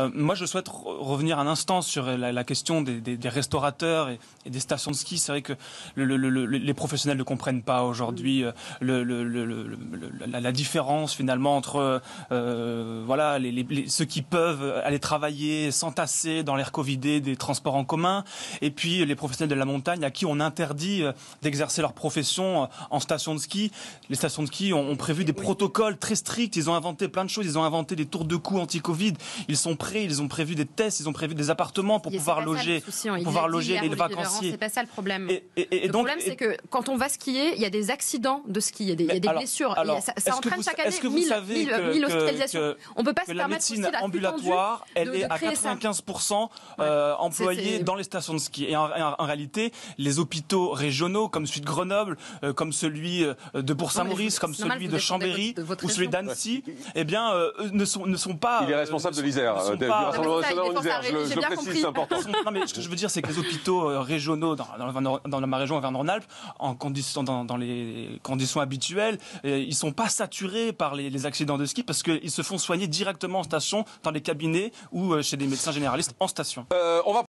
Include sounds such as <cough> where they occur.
Euh, moi, je souhaite revenir un instant sur la, question des, restaurateurs et, des stations de ski. C'est vrai que les professionnels ne comprennent pas aujourd'hui euh, la, différence finalement entre euh, voilà ceux qui peuvent aller travailler, s'entasser dans l'air covidé des transports en commun, et puis les professionnels de la montagne à qui on interdit d'exercer leur profession en station de ski. Les stations de ski ont, prévu des protocoles très stricts. Ils ont inventé plein de choses. Ils ont inventé des tours de cou anti-Covid. Ils sont après, ils ont prévu des tests, ils ont prévu des appartements pour pouvoir loger, hein. pour pouvoir loger les vacanciers. C'est pas ça le problème. le problème, c'est que quand on va skier, il y a des accidents de ski, il y a des, blessures. ça, entraîne chaque année 1000, hospitalisations. Que, on peut pas se la permettre médecine ambulatoire, elle est à 95% euh, employée dans les stations de ski. Et en, réalité, les hôpitaux régionaux, comme celui de Grenoble, euh, comme celui euh, de Bourg-Saint-Maurice, comme celui de Chambéry ou celui d'Annecy, eh bien, ne sont pas. Il est responsable de l'Isère. Euh, je, <laughs> ce que je veux dire, c'est que les hôpitaux euh, régionaux dans, ma la région Auvergne-Rhône-Alpes, dans, les conditions habituelles, ils euh, ils sont pas saturés par les, accidents de ski parce qu'ils se font soigner directement en station, dans les cabinets ou chez des médecins généralistes en station.